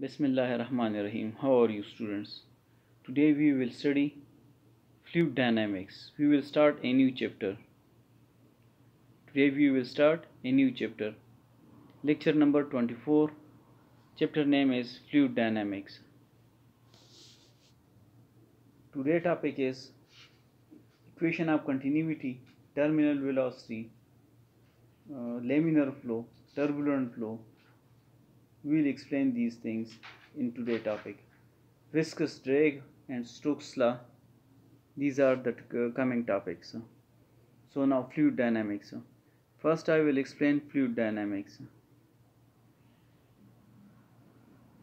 Bismillah Rahman Rahim. How are you students? Today we will study fluid dynamics. We will start a new chapter. Today we will start a new chapter. Lecture number 24. Chapter name is fluid dynamics. Today topic is equation of continuity, terminal velocity, uh, laminar flow, turbulent flow, we will explain these things in today's topic. Viscous drag and Stokes law. These are the uh, coming topics. So now fluid dynamics. First I will explain fluid dynamics.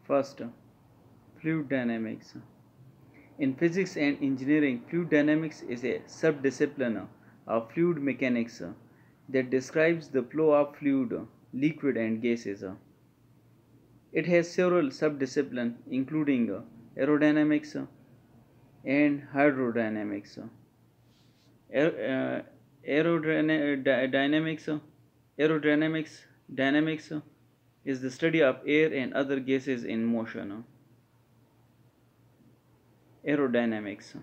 First, fluid dynamics. In physics and engineering, fluid dynamics is a subdiscipline of fluid mechanics that describes the flow of fluid, liquid and gases. It has several sub-disciplines including uh, aerodynamics uh, and hydrodynamics. Uh, aerodynamics, aerodynamics dynamics is the study of air and other gases in motion. Aerodynamics.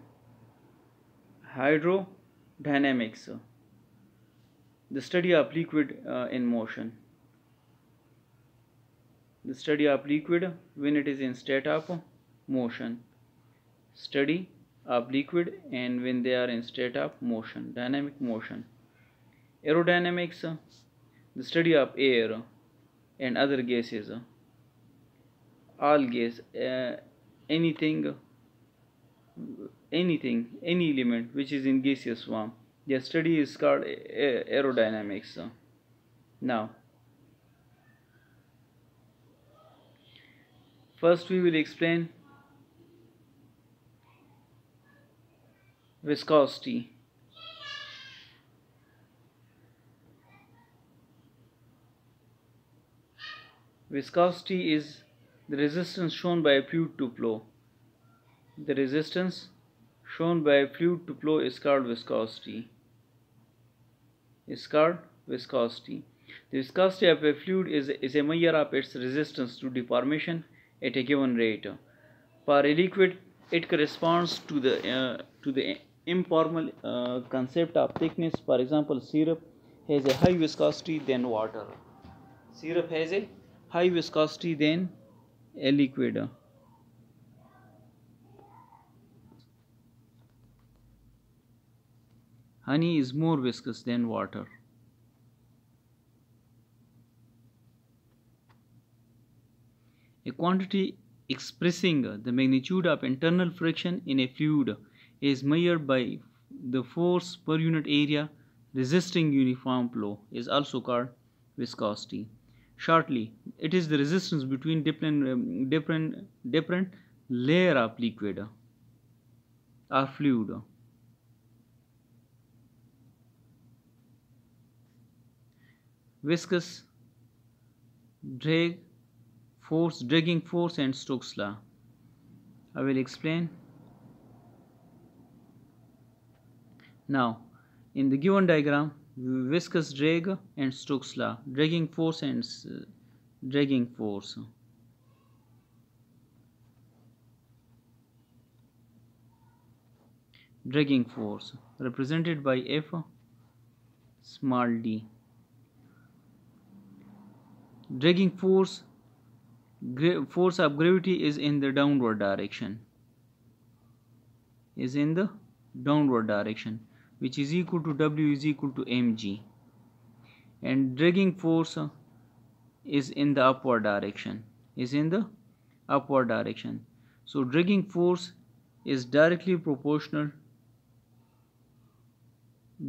Hydrodynamics. The study of liquid uh, in motion. The study of liquid when it is in state of motion study of liquid and when they are in state of motion dynamic motion aerodynamics the study of air and other gases all gas uh, anything anything any element which is in gaseous form their study is called aerodynamics now First we will explain viscosity. Viscosity is the resistance shown by a fluid to flow. The resistance shown by a fluid to flow is called viscosity. Is called viscosity. The viscosity of a fluid is, is a measure of its resistance to deformation at a given rate. Per liquid, it corresponds to the uh, to the informal uh, concept of thickness. For example, syrup has a high viscosity than water. Syrup has a high viscosity than a liquid. Honey is more viscous than water. A quantity expressing the magnitude of internal friction in a fluid is measured by the force per unit area resisting uniform flow is also called viscosity. Shortly, it is the resistance between different, um, different, different layer of liquid or fluid. Viscous drag force dragging force and Stokes law I will explain now in the given diagram viscous drag and Stokes law dragging force and uh, dragging force dragging force represented by F small d dragging force force of gravity is in the downward direction is in the downward direction which is equal to W is equal to mg and dragging force is in the upward direction is in the upward direction so dragging force is directly proportional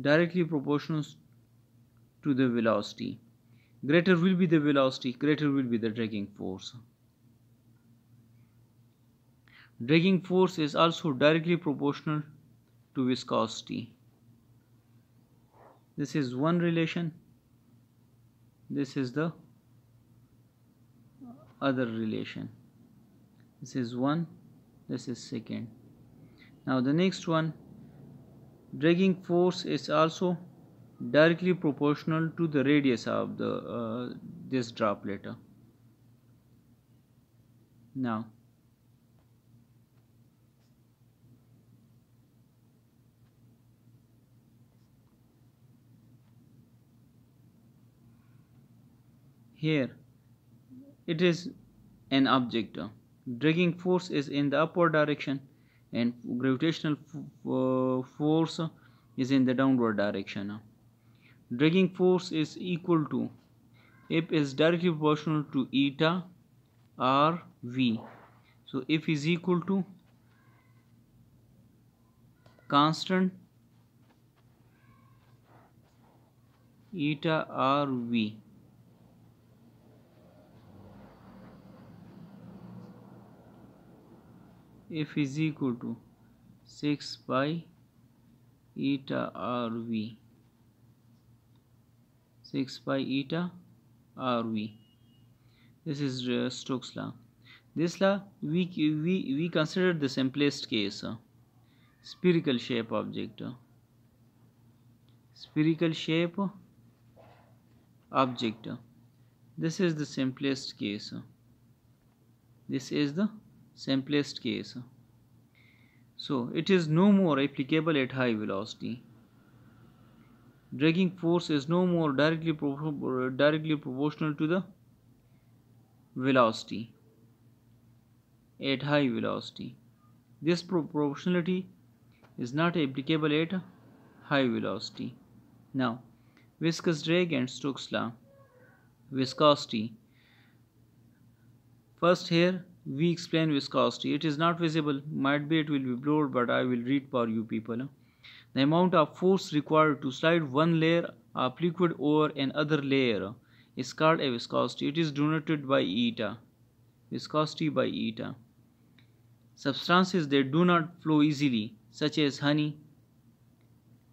directly proportional to the velocity greater will be the velocity, greater will be the dragging force. Dragging force is also directly proportional to viscosity. This is one relation. This is the other relation. This is one, this is second. Now the next one, dragging force is also directly proportional to the radius of the uh, this droplet now here it is an object dragging force is in the upward direction and gravitational uh, force is in the downward direction dragging force is equal to F is directly proportional to eta R V. So F is equal to constant eta R V. F is equal to 6 by eta R V. 6 by eta RV. This is uh, Stokes law. This law, we, we, we consider the simplest case. Uh, spherical shape object. Uh, spherical shape object. This is the simplest case. This is the simplest case. So, it is no more applicable at high velocity dragging force is no more directly, pro directly proportional to the velocity at high velocity. This proportionality is not applicable at high velocity. Now, viscous drag and Stokes law. Viscosity. First here we explain viscosity. It is not visible. Might be it will be blurred but I will read for you people. The amount of force required to slide one layer of liquid over another layer is called a viscosity. It is denoted by eta. Viscosity by eta. Substances that do not flow easily, such as honey,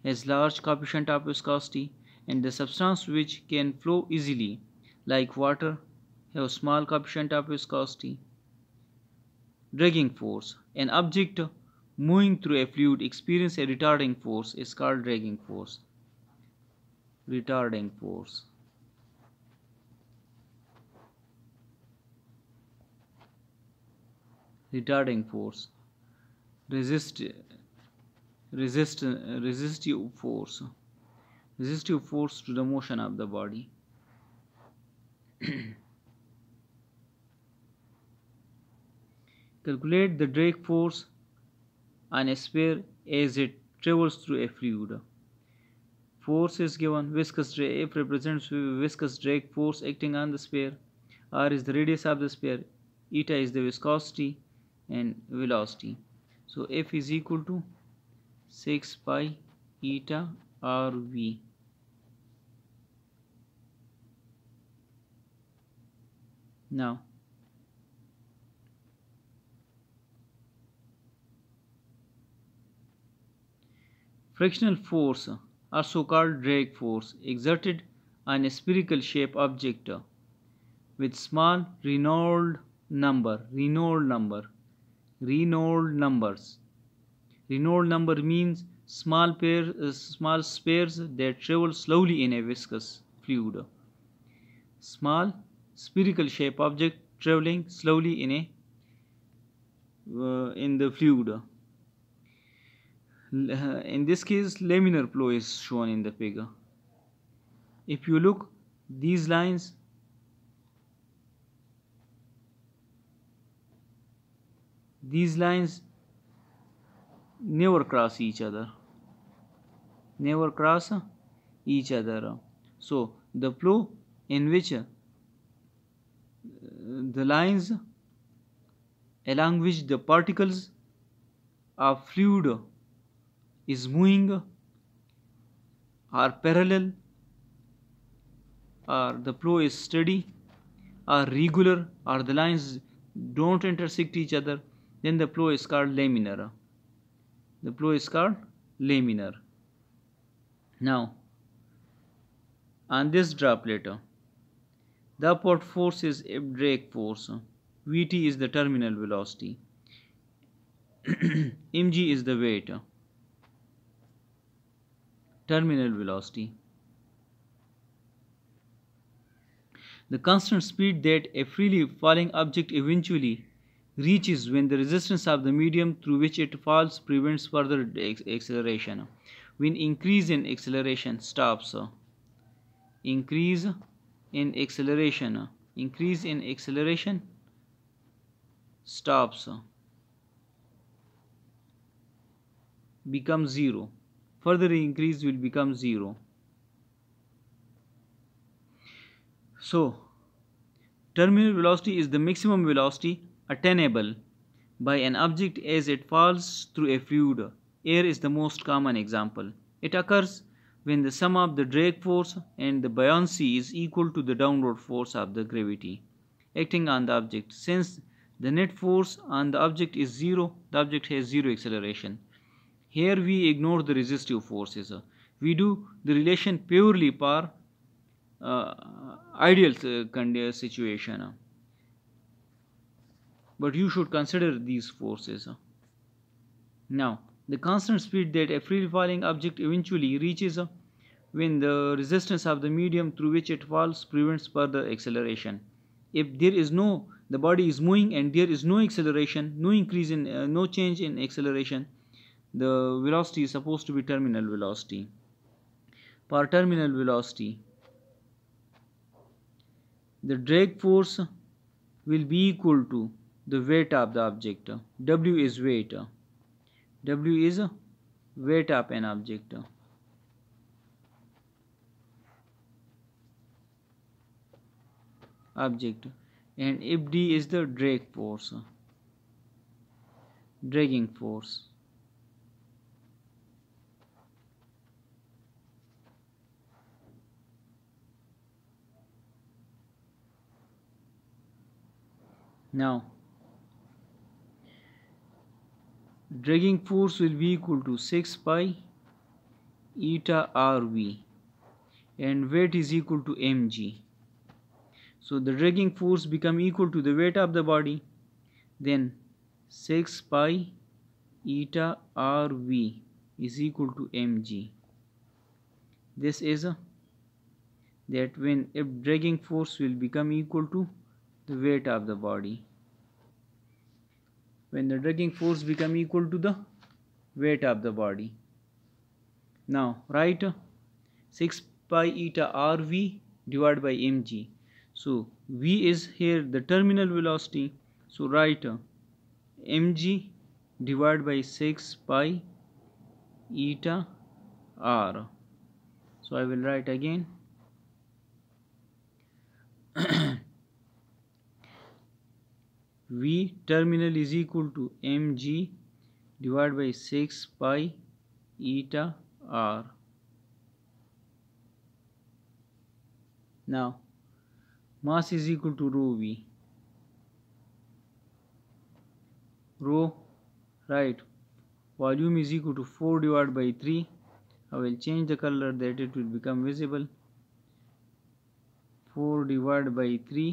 has large coefficient of viscosity and the substance which can flow easily, like water, have small coefficient of viscosity. Dragging force. An object moving through a fluid experience a retarding force is called dragging force retarding force retarding force resist resist resistive force resistive force to the motion of the body calculate the drag force and sphere as it travels through a fluid. Force is given. Viscous drag F represents viscous drag force acting on the sphere. R is the radius of the sphere. Eta is the viscosity and velocity. So F is equal to 6 pi eta RV. Now Frictional force or so-called drag force exerted on a spherical shape object with small Reynolds number, Reynolds number, Reynolds numbers. Reynolds number means small pair, uh, small spheres that travel slowly in a viscous fluid. Small spherical shape object traveling slowly in a uh, in the fluid in this case laminar flow is shown in the figure if you look these lines these lines never cross each other never cross each other so the flow in which uh, the lines along which the particles of fluid is moving are parallel or the flow is steady are regular or the lines don't intersect each other then the flow is called laminar the flow is called laminar now on this droplet the upward force is drag force vt is the terminal velocity mg is the weight terminal velocity. The constant speed that a freely falling object eventually reaches when the resistance of the medium through which it falls prevents further acceleration. When increase in acceleration stops, increase in acceleration, increase in acceleration stops, becomes zero further increase will become 0 so terminal velocity is the maximum velocity attainable by an object as it falls through a fluid air is the most common example it occurs when the sum of the drag force and the buoyancy is equal to the downward force of the gravity acting on the object. Since the net force on the object is zero, the object has zero acceleration. Here we ignore the resistive forces. We do the relation purely per uh, ideal uh, situation. Uh. But you should consider these forces. Now, the constant speed that a free falling object eventually reaches when the resistance of the medium through which it falls prevents further acceleration. If there is no, the body is moving and there is no acceleration, no increase in, uh, no change in acceleration, the velocity is supposed to be terminal velocity per terminal velocity the drag force will be equal to the weight of the object w is weight w is weight of an object object and fd is the drag force dragging force Now, dragging force will be equal to 6 pi eta rv and weight is equal to mg. So the dragging force become equal to the weight of the body. Then 6 pi eta rv is equal to mg. This is a, that when if dragging force will become equal to the weight of the body when the dragging force become equal to the weight of the body now write 6 pi eta rv divided by mg so v is here the terminal velocity so write mg divided by 6 pi eta r so i will write again V terminal is equal to mg divided by 6 pi eta r. Now mass is equal to rho V. Rho right volume is equal to 4 divided by 3. I will change the color that it will become visible. 4 divided by 3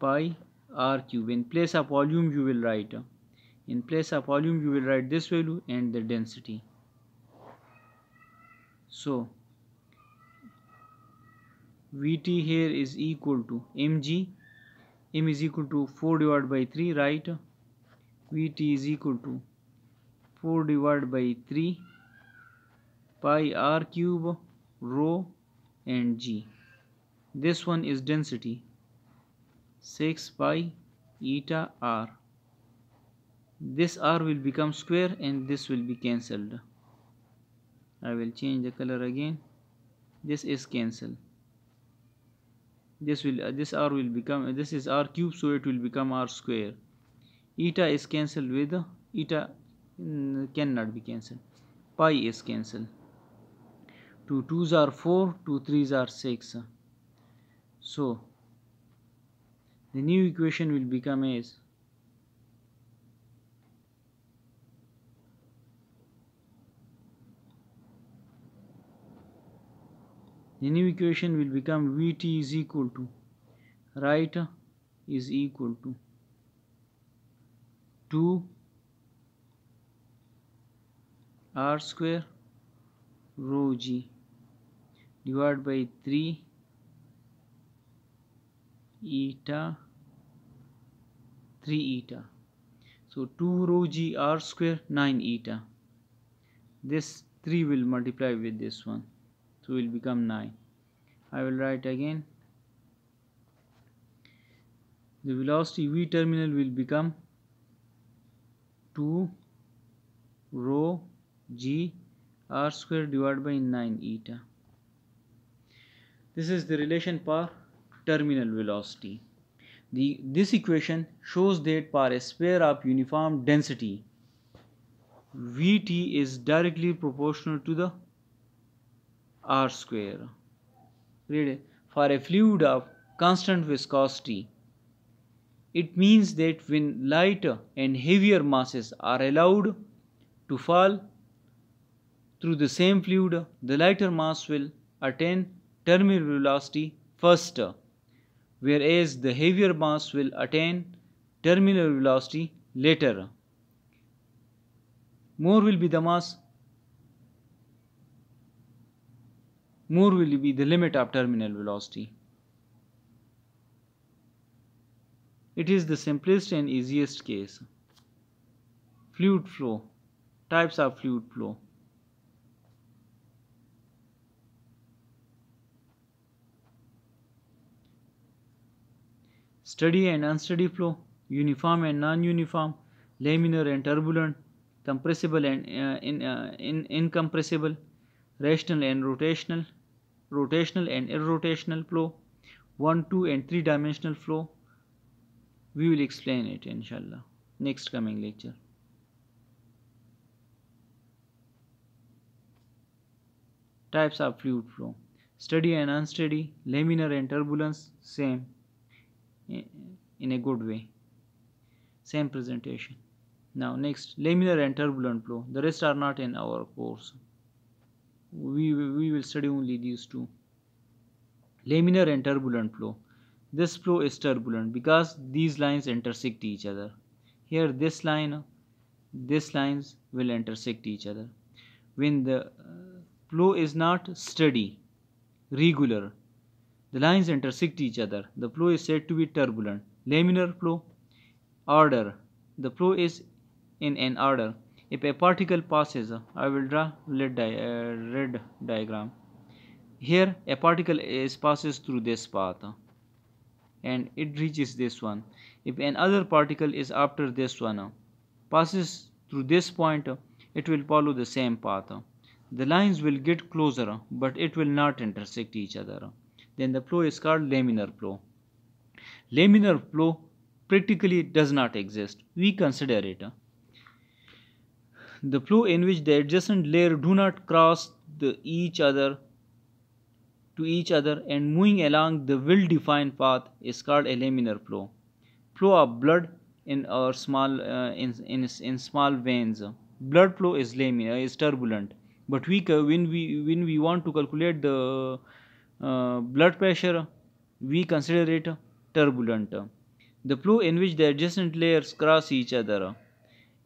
pi r cube in place of volume you will write in place of volume you will write this value and the density so vt here is equal to mg m is equal to 4 divided by 3 right vt is equal to 4 divided by 3 pi r cube rho and g this one is density 6 pi eta r this r will become square and this will be cancelled I will change the color again this is cancelled this will uh, this r will become uh, this is r cube so it will become r square eta is cancelled with uh, eta mm, cannot be cancelled pi is cancelled 2 2's are 4 2 3's are 6 so the new equation will become as the new equation will become Vt is equal to right is equal to 2 r square rho g divided by 3 eta 3 eta so 2 rho g r square 9 eta this 3 will multiply with this one so it will become 9 I will write again the velocity V terminal will become 2 rho g r square divided by 9 eta this is the relation power terminal velocity. The, this equation shows that for a sphere of uniform density, Vt is directly proportional to the R square. Read For a fluid of constant viscosity, it means that when lighter and heavier masses are allowed to fall through the same fluid, the lighter mass will attain terminal velocity faster whereas the heavier mass will attain terminal velocity later. More will be the mass, more will be the limit of terminal velocity. It is the simplest and easiest case. Fluid flow, types of fluid flow. steady and unsteady flow, uniform and non-uniform, laminar and turbulent, compressible and uh, in, uh, in, incompressible, rational and rotational, rotational and irrotational flow, 1, 2 and 3 dimensional flow. We will explain it inshallah next coming lecture. Types of fluid flow steady and unsteady, laminar and turbulence same, in a good way same presentation now next laminar and turbulent flow the rest are not in our course we, we will study only these two laminar and turbulent flow this flow is turbulent because these lines intersect each other here this line these lines will intersect each other when the uh, flow is not steady regular the lines intersect each other. The flow is said to be turbulent. Laminar flow. Order. The flow is in an order. If a particle passes, I will draw red, di uh, red diagram. Here a particle is passes through this path and it reaches this one. If another particle is after this one, passes through this point, it will follow the same path. The lines will get closer but it will not intersect each other then the flow is called laminar flow. Laminar flow practically does not exist. We consider it. The flow in which the adjacent layer do not cross the each other to each other and moving along the well-defined path is called a laminar flow. Flow of blood in our small uh, in, in, in small veins. Blood flow is laminar, is turbulent. But we when we when we want to calculate the uh, blood pressure, we consider it turbulent. The flow in which the adjacent layers cross each other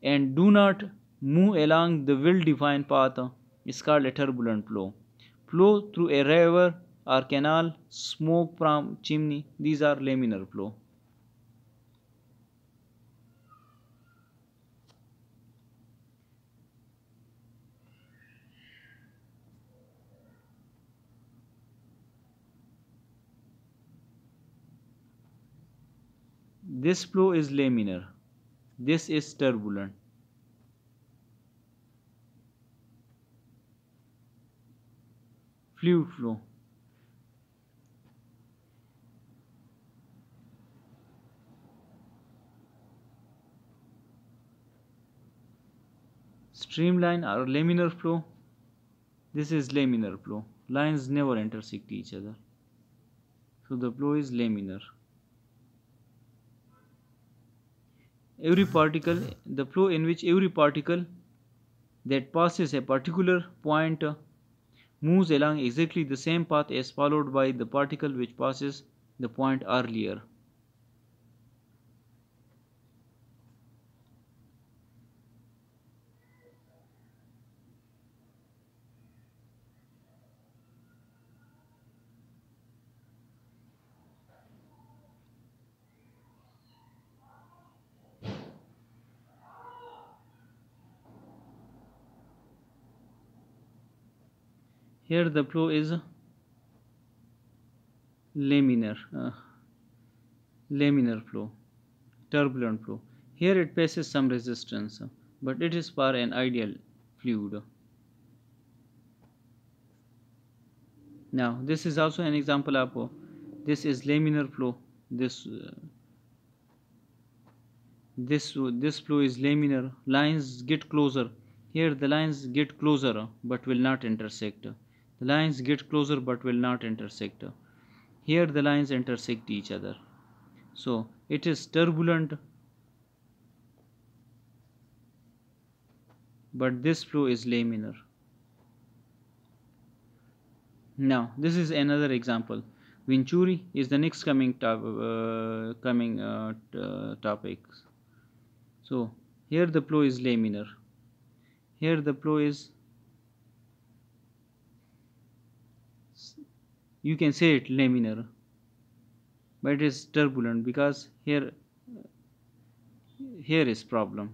and do not move along the well-defined path is called a turbulent flow. Flow through a river or canal, smoke from chimney, these are laminar flow. This flow is laminar. This is turbulent. Fluid flow. Streamline or laminar flow. This is laminar flow. Lines never intersect each other. So the flow is laminar. every particle the flow in which every particle that passes a particular point moves along exactly the same path as followed by the particle which passes the point earlier here the flow is laminar uh, laminar flow turbulent flow here it faces some resistance but it is for an ideal fluid now this is also an example of uh, this is laminar flow this uh, this this flow is laminar lines get closer here the lines get closer but will not intersect the lines get closer but will not intersect. Here the lines intersect each other. So it is turbulent but this flow is laminar. Now this is another example. Venturi is the next coming top, uh, coming uh, uh, topics. So here the flow is laminar. Here the flow is you can say it laminar but it is turbulent because here here is problem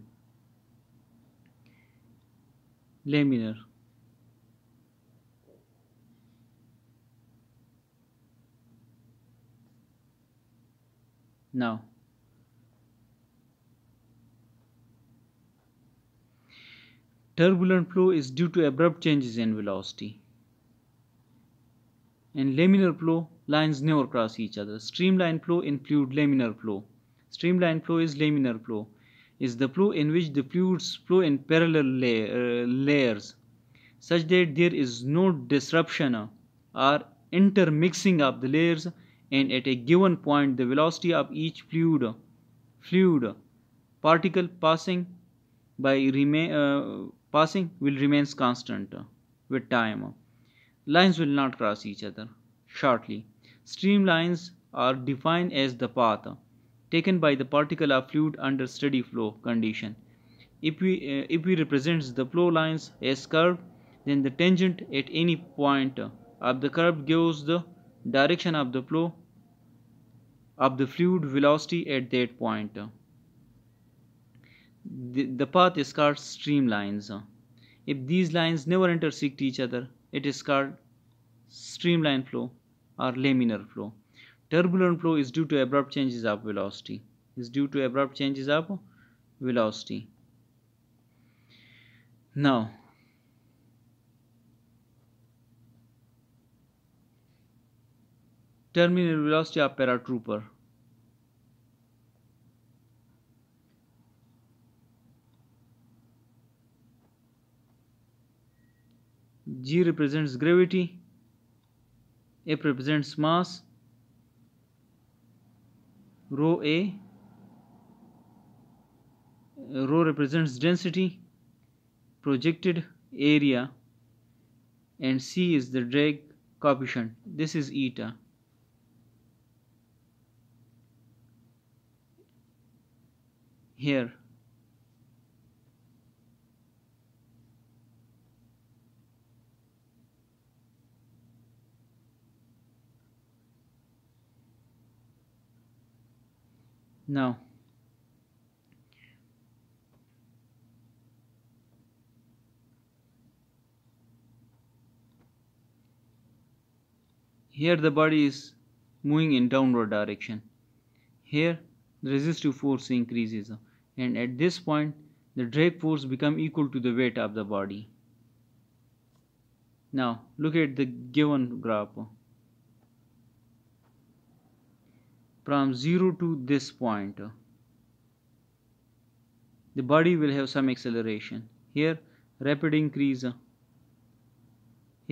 laminar now turbulent flow is due to abrupt changes in velocity in laminar flow, lines never cross each other. Streamline flow include laminar flow. Streamline flow is laminar flow. Is the flow in which the fluids flow in parallel uh, layers such that there is no disruption or intermixing of the layers and at a given point the velocity of each fluid fluid particle passing by remain uh, passing will remains constant with time Lines will not cross each other shortly. Streamlines are defined as the path taken by the particle of fluid under steady flow condition. If we, uh, if we represent the flow lines as curve, then the tangent at any point of the curve gives the direction of the flow of the fluid velocity at that point. The, the path is called streamlines. If these lines never intersect each other, it is called streamline flow or laminar flow turbulent flow is due to abrupt changes of velocity is due to abrupt changes of velocity now terminal velocity of paratrooper G represents gravity, F represents mass, rho A, rho represents density, projected area and C is the drag coefficient. This is eta. Here No. Here the body is moving in downward direction. Here the resistive force increases and at this point the drag force becomes equal to the weight of the body. Now look at the given graph. from 0 to this point the body will have some acceleration here rapid increase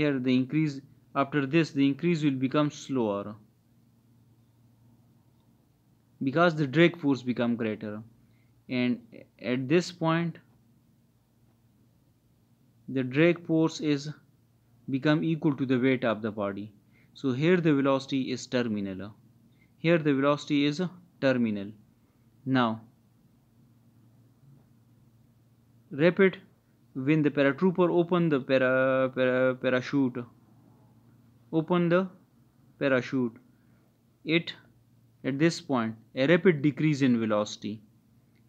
here the increase after this the increase will become slower because the drag force become greater and at this point the drag force is become equal to the weight of the body so here the velocity is terminal here the velocity is terminal. Now, rapid when the paratrooper open the para, para, parachute open the parachute it at this point a rapid decrease in velocity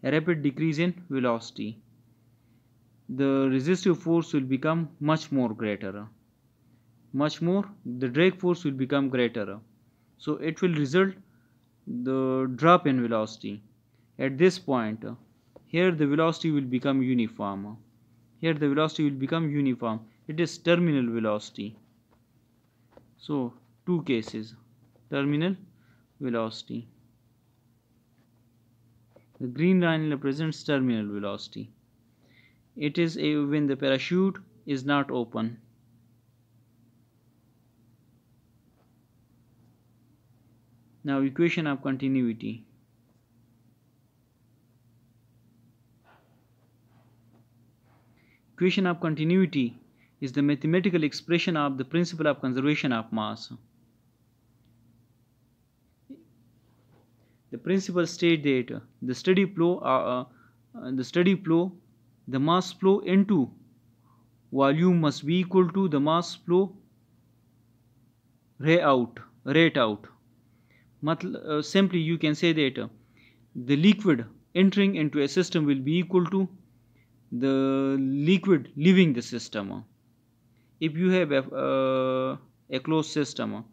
a rapid decrease in velocity the resistive force will become much more greater much more the drag force will become greater so it will result the drop in velocity at this point here the velocity will become uniform here the velocity will become uniform it is terminal velocity so two cases terminal velocity the green line represents terminal velocity it is a, when the parachute is not open Now equation of continuity. Equation of continuity is the mathematical expression of the principle of conservation of mass. The principle states that the steady flow, uh, uh, uh the steady flow, the mass flow into volume must be equal to the mass flow rate out, rate out uh, simply you can say that uh, the liquid entering into a system will be equal to the liquid leaving the system if you have a, uh, a closed system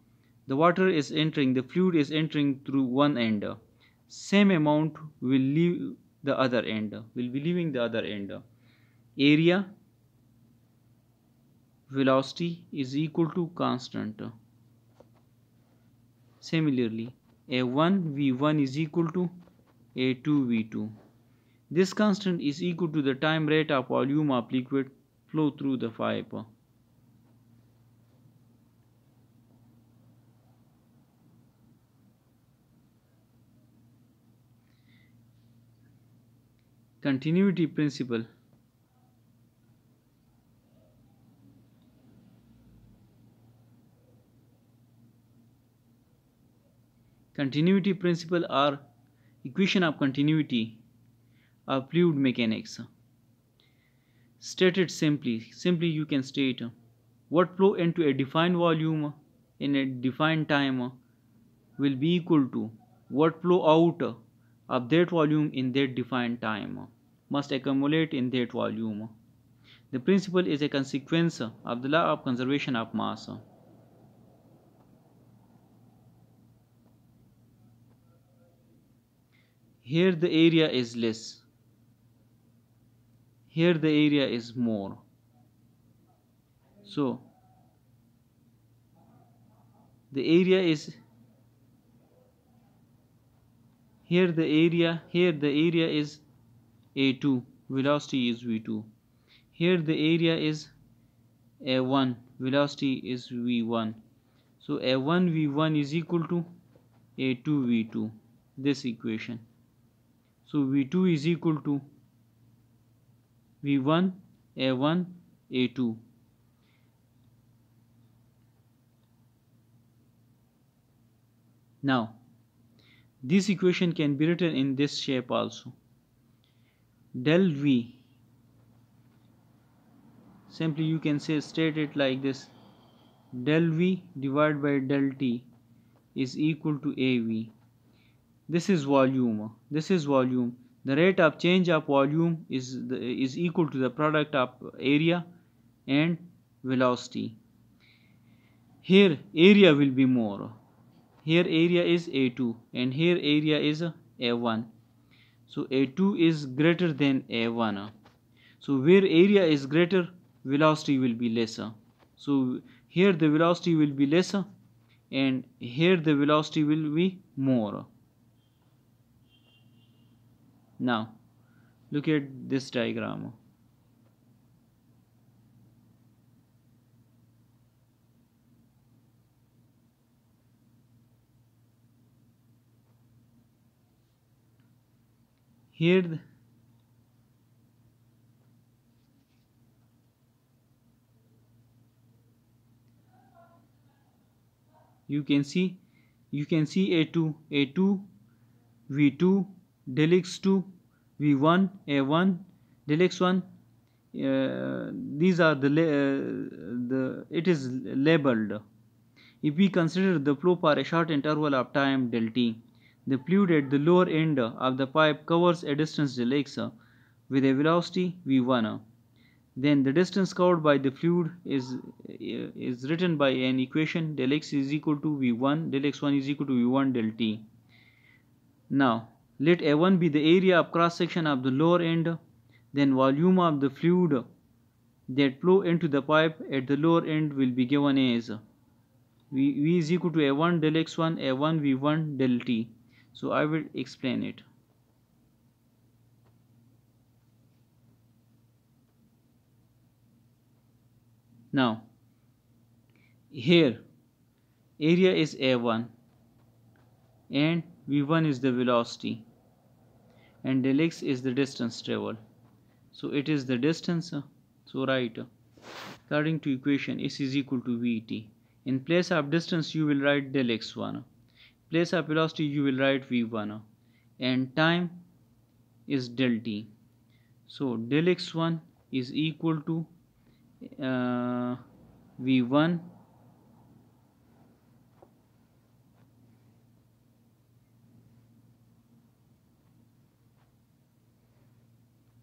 the water is entering the fluid is entering through one end same amount will leave the other end will be leaving the other end area velocity is equal to constant similarly a1 v1 is equal to a2 v2. This constant is equal to the time rate of volume of liquid flow through the fiber. Continuity principle continuity principle or equation of continuity of fluid mechanics stated simply simply you can state what flow into a defined volume in a defined time will be equal to what flow out of that volume in that defined time must accumulate in that volume the principle is a consequence of the law of conservation of mass here the area is less here the area is more so the area is here the area here the area is a2 velocity is v2 here the area is a1 velocity is v1 so a1 v1 is equal to a2 v2 this equation so V2 is equal to V1 A1 A2. Now this equation can be written in this shape also. Del V simply you can say state it like this del V divided by del T is equal to AV this is volume this is volume the rate of change of volume is the, is equal to the product of area and velocity here area will be more here area is a2 and here area is a1 so a2 is greater than a1 so where area is greater velocity will be lesser so here the velocity will be lesser and here the velocity will be more now, look at this diagram. Here, you can see you can see a2 a2 v2 del x2 v1 a1 del x1 uh, these are the, uh, the it is labeled if we consider the flow for a short interval of time del t the fluid at the lower end of the pipe covers a distance del x with a velocity v1 then the distance covered by the fluid is is written by an equation del x is equal to v1 del x1 is equal to v1 del t now let A1 be the area of cross section of the lower end, then volume of the fluid that flow into the pipe at the lower end will be given as V, v is equal to A1 del X1 A1 V1 del T. So I will explain it. Now, here area is A1 and V1 is the velocity and delix is the distance traveled so it is the distance so right according to equation s is equal to vt in place of distance you will write del x1 place of velocity you will write v1 and time is del t so del x1 is equal to uh, v1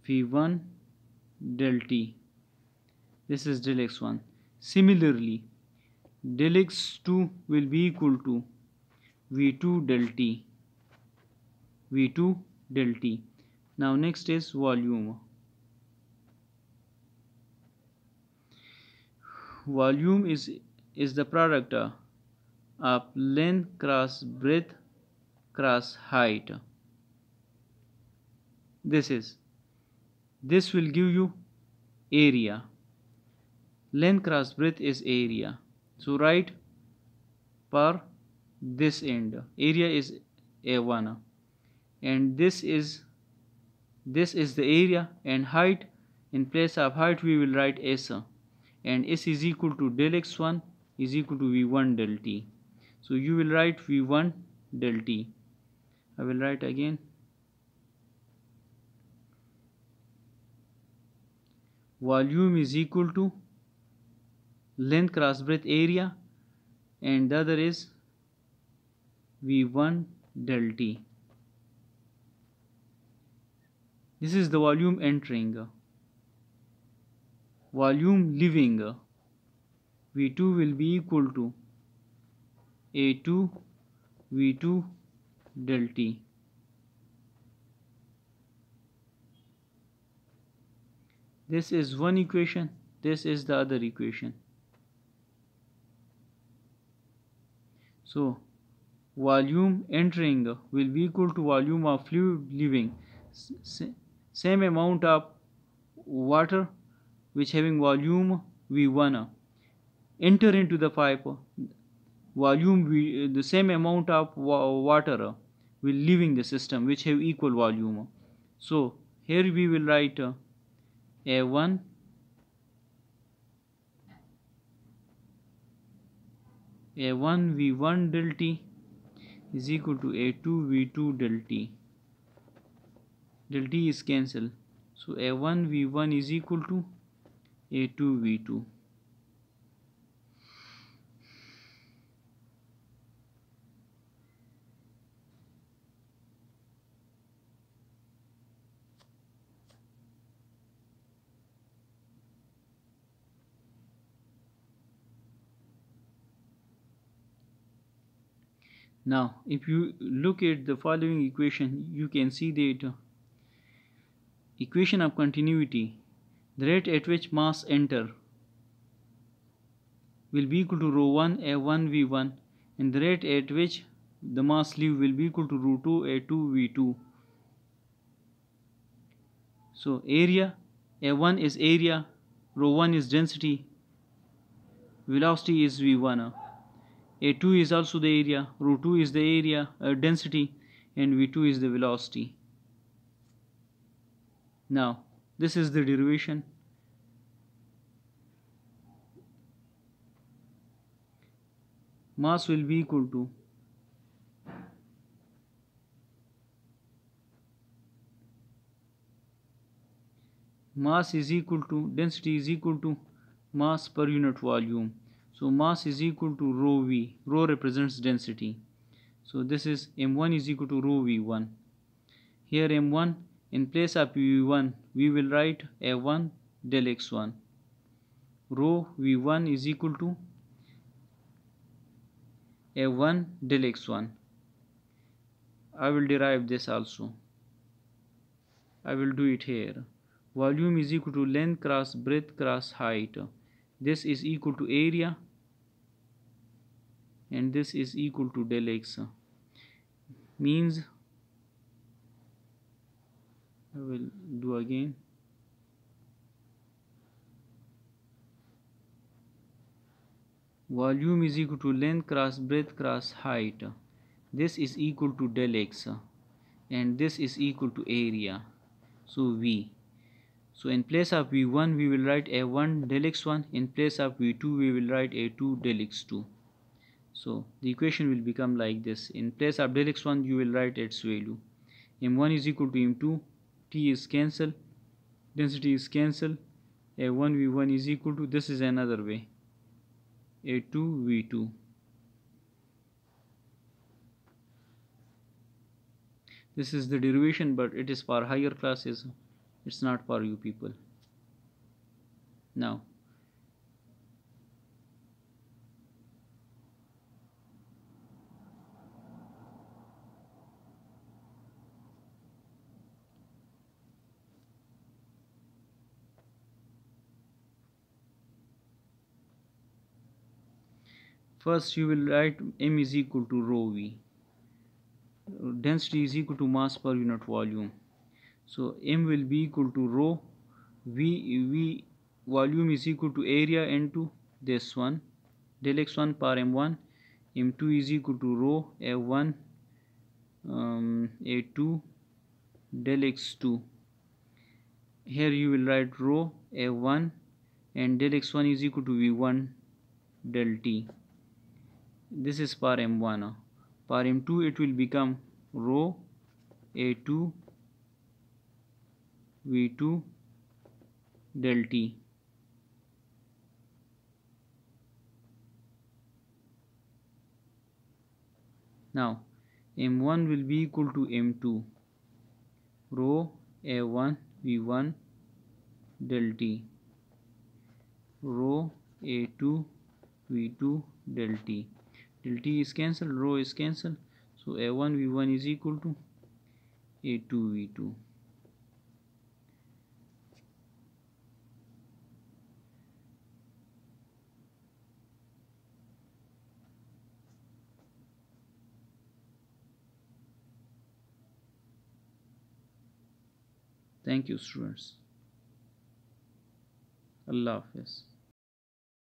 v1 del t this is del x1 similarly del x2 will be equal to v2 del t v2 del t now next is volume volume is is the product of length cross breadth cross height this is this will give you area length cross breadth is area so write per this end area is a1 and this is this is the area and height in place of height we will write s and s is equal to del x1 is equal to v1 del t so you will write v1 del t i will write again volume is equal to length cross breadth area and the other is V1 del T. This is the volume entering. Volume leaving. V2 will be equal to A2 V2 del T. this is one equation this is the other equation so volume entering will be equal to volume of fluid leaving same amount of water which having volume V1 enter into the pipe volume v, the same amount of water will leaving the system which have equal volume so here we will write a1 a1 v1 del t is equal to a2 v2 del t del t is cancelled so a1 v1 is equal to a2 v2 now if you look at the following equation you can see that equation of continuity the rate at which mass enter will be equal to rho 1 a1 v1 and the rate at which the mass leave will be equal to rho 2 a2 v2 so area a1 is area rho 1 is density velocity is v1 a2 is also the area rho 2 is the area uh, density and v2 is the velocity now this is the derivation mass will be equal to mass is equal to density is equal to mass per unit volume so mass is equal to rho v. Rho represents density. So this is m1 is equal to rho v1. Here m1 in place of v1 we will write a one del x1. Rho v1 is equal to a one del x1. I will derive this also. I will do it here. Volume is equal to length cross breadth cross height. This is equal to area and this is equal to del x means I will do again volume is equal to length cross breadth cross height this is equal to del x and this is equal to area so v so in place of v1 we will write a1 del x1 in place of v2 we will write a2 del x2 so the equation will become like this in place of del x1 you will write its value m1 is equal to m2 t is cancel. density is cancel. a a1 v1 is equal to this is another way a2 v2 this is the derivation but it is for higher classes it's not for you people now first you will write m is equal to rho v density is equal to mass per unit volume so m will be equal to rho v v volume is equal to area into this one del x1 power m1 m2 is equal to rho a one um, a2 del x2 here you will write rho a one and del x1 is equal to v1 del t this is par m1 now par m2 it will become rho a2 v2 del t now m1 will be equal to m2 rho a1 v1 del t rho a2 v2 del t till t is cancelled rho is cancelled so a1 v1 is equal to a2 v2 Thank you, students. Allah Hafiz.